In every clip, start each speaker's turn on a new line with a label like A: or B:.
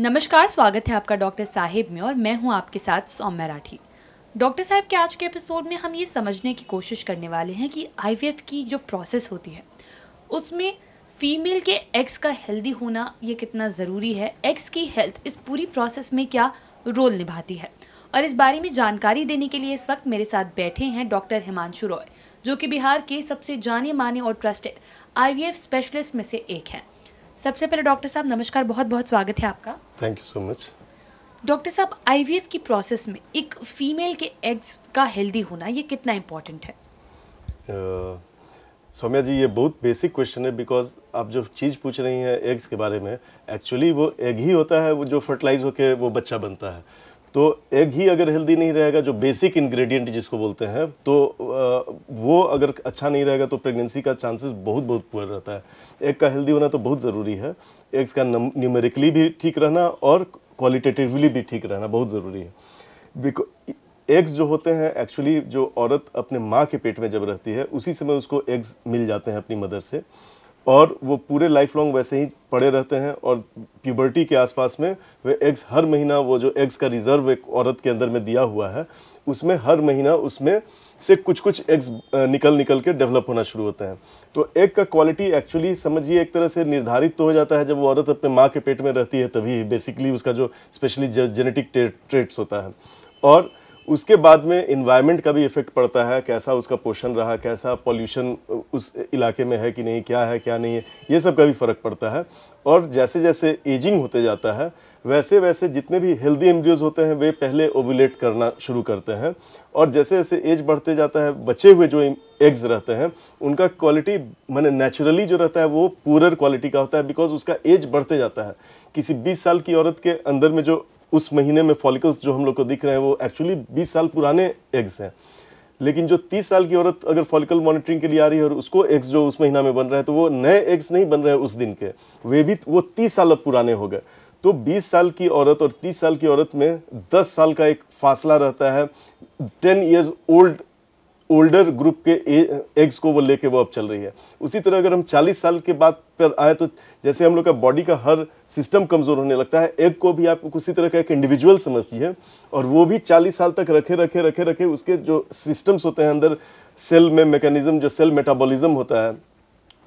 A: नमस्कार स्वागत है आपका डॉक्टर साहिब में और मैं हूं आपके साथ सौम्य राठी डॉक्टर साहब के आज के एपिसोड में हम ये समझने की कोशिश करने वाले हैं कि आई की जो प्रोसेस होती है उसमें फीमेल के एक्स का हेल्दी होना ये कितना ज़रूरी है एक्स की हेल्थ इस पूरी प्रोसेस में क्या रोल निभाती है और इस बारे में जानकारी देने के लिए इस वक्त मेरे साथ बैठे हैं डॉक्टर हिमांशु रॉय जो कि बिहार के सबसे जाने माने और ट्रस्टेड आई स्पेशलिस्ट में से एक हैं सबसे पहले डॉक्टर साहब नमस्कार बहुत बहुत स्वागत है आपका
B: thank you so much
A: doctor साहब आई की प्रोसेस में एक फीमेल के एग्स का हेल्दी होना ये कितना इम्पोर्टेंट है
B: uh, सौम्या जी ये बहुत बेसिक क्वेश्चन है बिकॉज आप जो चीज़ पूछ रही हैं एग्स के बारे में एक्चुअली वो एग ही होता है वो जो फर्टिलाइज होकर वो बच्चा बनता है तो एग ही अगर हेल्दी नहीं रहेगा जो बेसिक इंग्रेडिएंट जिसको बोलते हैं तो वो अगर अच्छा नहीं रहेगा तो प्रेगनेंसी का चांसेस बहुत बहुत पुअर रहता है एग का हेल्दी होना तो बहुत ज़रूरी है एग्स का न्यूमेरिकली भी ठीक रहना और क्वालिटेटिवली भी ठीक रहना बहुत ज़रूरी है बिको एग्स जो होते हैं एक्चुअली जो औरत अपने माँ के पेट में जब रहती है उसी समय उसको एग्स मिल जाते हैं अपनी मदर से और वो पूरे लाइफ लॉन्ग वैसे ही पड़े रहते हैं और प्यूबर्टी के आसपास में वे एग्स हर महीना वो जो एग्स का रिजर्व एक औरत के अंदर में दिया हुआ है उसमें हर महीना उसमें से कुछ कुछ एग्स निकल निकल के डेवलप होना शुरू होते हैं तो एग का क्वालिटी एक्चुअली समझिए एक तरह से निर्धारित तो हो जाता है जब वो औरत अपने माँ के पेट में रहती है तभी बेसिकली उसका जो स्पेशली जेनेटिक ट्रेट्स होता है और उसके बाद में इन्वायरमेंट का भी इफेक्ट पड़ता है कैसा उसका पोषण रहा कैसा पॉल्यूशन उस इलाके में है कि नहीं क्या है क्या नहीं है ये सब का भी फ़र्क पड़ता है और जैसे जैसे एजिंग होते जाता है वैसे वैसे जितने भी हेल्दी एम्ब्रियोज होते हैं वे पहले ओवुलेट करना शुरू करते हैं और जैसे जैसे एज बढ़ते जाता है बचे हुए जो एग्स रहते हैं उनका क्वालिटी मैंने नेचुरली जो रहता है वो पूरर क्वालिटी का होता है बिकॉज उसका एज बढ़ते जाता है किसी 20 साल की औरत के अंदर में जो उस महीने में फॉलिकल्स जो हम लोग को दिख रहे हैं वो एक्चुअली 20 साल पुराने एग्स हैं लेकिन जो 30 साल की औरत अगर फॉलिकल मॉनिटरिंग के लिए आ रही है और उसको एग्स जो उस महीना में बन रहा है तो वो नए एग्स नहीं बन रहे उस दिन के वे भी वो तीस साल अब पुराने हो गए तो 20 साल की औरत और 30 साल की औरत में 10 साल का एक फासला रहता है 10 ईयर्स ओल्ड ओल्डर ग्रुप के एग्स को वो लेके वो अब चल रही है उसी तरह अगर हम 40 साल के बाद पर आए तो जैसे हम लोग का बॉडी का हर सिस्टम कमज़ोर होने लगता है एग को भी आप उसी तरह का एक इंडिविजुअल समझती है और वो भी 40 साल तक रखे रखे रखे रखे उसके जो सिस्टम्स होते हैं अंदर सेल में मैकेनिज्म जो सेल मेटाबोलिज्म होता है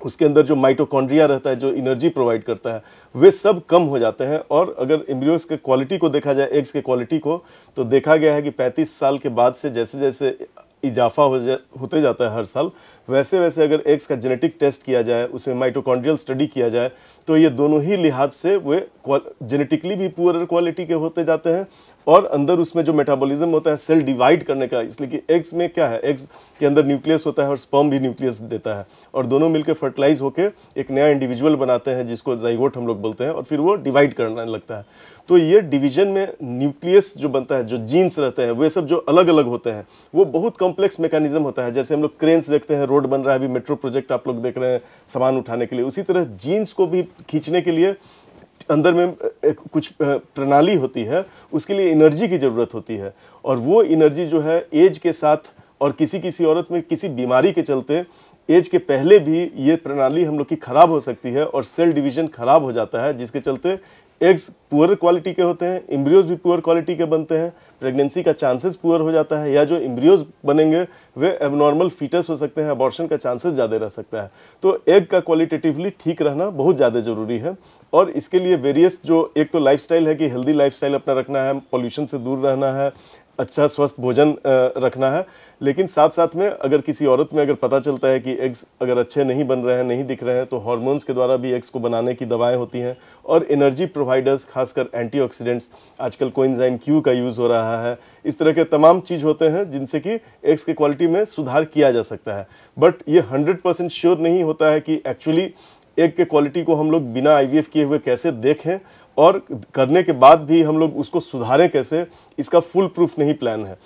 B: उसके अंदर जो माइटोकॉन्ड्रिया रहता है जो इनर्जी प्रोवाइड करता है वे सब कम हो जाते हैं और अगर एम्ब्रियोज के क्वालिटी को देखा जाए एग्स के क्वालिटी को तो देखा गया है कि 35 साल के बाद से जैसे जैसे इजाफा हो जा होते जाता है हर साल वैसे वैसे अगर एक्स का जेनेटिक टेस्ट किया जाए उसमें माइटोकॉन्ड्रियल स्टडी किया जाए तो ये दोनों ही लिहाज से वे जेनेटिकली भी पुअर क्वालिटी के होते जाते हैं और अंदर उसमें जो मेटाबॉलिज्म होता है सेल डिवाइड करने का इसलिए कि एग्स में क्या है एग्स के अंदर न्यूक्लियस होता है और स्पर्म भी न्यूक्लियस देता है और दोनों मिलकर फर्टिलाइज होकर एक नया इंडिविजुअल बनाते हैं जिसको जाइगोट हम लोग बोलते हैं और फिर वो डिवाइड करने लगता है तो ये डिवीजन में न्यूक्लियस जो बनता है जो जीन्स रहते हैं वे सब जो अलग अलग होते हैं वो बहुत कॉम्प्लेक्स मैकेनिज्म होता है जैसे हम लोग क्रेन्स देखते हैं रोड बन रहा है अभी मेट्रो प्रोजेक्ट आप लोग देख रहे हैं सामान उठाने के लिए उसी तरह जीन्स को भी खींचने के लिए अंदर में कुछ प्रणाली होती है उसके लिए एनर्जी की ज़रूरत होती है और वो एनर्जी जो है एज के साथ और किसी किसी औरत में किसी बीमारी के चलते एज के पहले भी ये प्रणाली हम लोग की ख़राब हो सकती है और सेल डिवीज़न ख़राब हो जाता है जिसके चलते एग्स पुअर क्वालिटी के होते हैं इम्ब्रियोज भी पुअर क्वालिटी के बनते हैं प्रेगनेंसी का चांसेस पुअर हो जाता है या जो इम्ब्रियोज बनेंगे वे एबनॉर्मल फीटस हो सकते हैं अबॉर्शन का चांसेस ज़्यादा रह सकता है तो एग का क्वालिटेटिवली ठीक रहना बहुत ज़्यादा ज़रूरी है और इसके लिए वेरियस जो एक तो लाइफ है कि हेल्दी लाइफ अपना रखना है पॉल्यूशन से दूर रहना है अच्छा स्वस्थ भोजन रखना है लेकिन साथ साथ में अगर किसी औरत में अगर पता चलता है कि एग्स अगर अच्छे नहीं बन रहे हैं नहीं दिख रहे हैं तो हार्मोन्स के द्वारा भी एग्स को बनाने की दवाएं होती हैं और एनर्जी प्रोवाइडर्स खासकर एंटीऑक्सीडेंट्स आजकल कोइंजाइम क्यू का यूज़ हो रहा है इस तरह के तमाम चीज़ होते हैं जिनसे कि एग्स के क्वालिटी में सुधार किया जा सकता है बट ये हंड्रेड परसेंट श्योर नहीं होता है कि एक्चुअली एग के क्वालिटी को हम लोग बिना आई किए हुए कैसे देखें और करने के बाद भी हम लोग उसको सुधारें कैसे इसका फुल प्रूफ नहीं प्लान है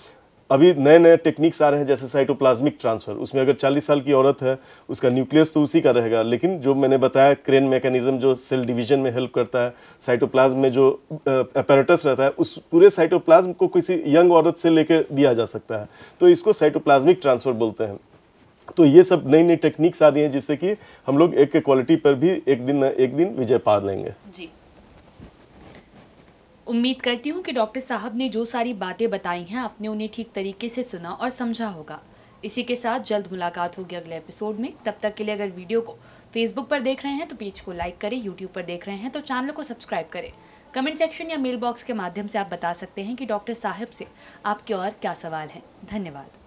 B: अभी नए नए टेक्निक्स आ रहे हैं जैसे साइटोप्लाज्मिक ट्रांसफ़र उसमें अगर 40 साल की औरत है उसका न्यूक्लियस तो उसी का रहेगा लेकिन जो मैंने बताया क्रेन मैकेनिज्म जो सेल डिवीजन में हेल्प करता है साइटोप्लाज्म में जो अपेरेटस रहता है उस पूरे साइटोप्लाज्म को किसी यंग औरत से लेकर दिया जा सकता है तो इसको साइटोप्लाज्मिक ट्रांसफ़र बोलते हैं तो ये सब नई नई टेक्निक्स आ रही हैं जिससे कि हम लोग एक क्वालिटी पर भी एक दिन एक दिन विजय पा लेंगे
A: जी उम्मीद करती हूँ कि डॉक्टर साहब ने जो सारी बातें बताई हैं आपने उन्हें ठीक तरीके से सुना और समझा होगा इसी के साथ जल्द मुलाकात होगी अगले एपिसोड में तब तक के लिए अगर वीडियो को फेसबुक पर देख रहे हैं तो पेज को लाइक करें यूट्यूब पर देख रहे हैं तो चैनल को सब्सक्राइब करें कमेंट सेक्शन या मेल बॉक्स के माध्यम से आप बता सकते हैं कि डॉक्टर साहब से आपके और क्या सवाल हैं धन्यवाद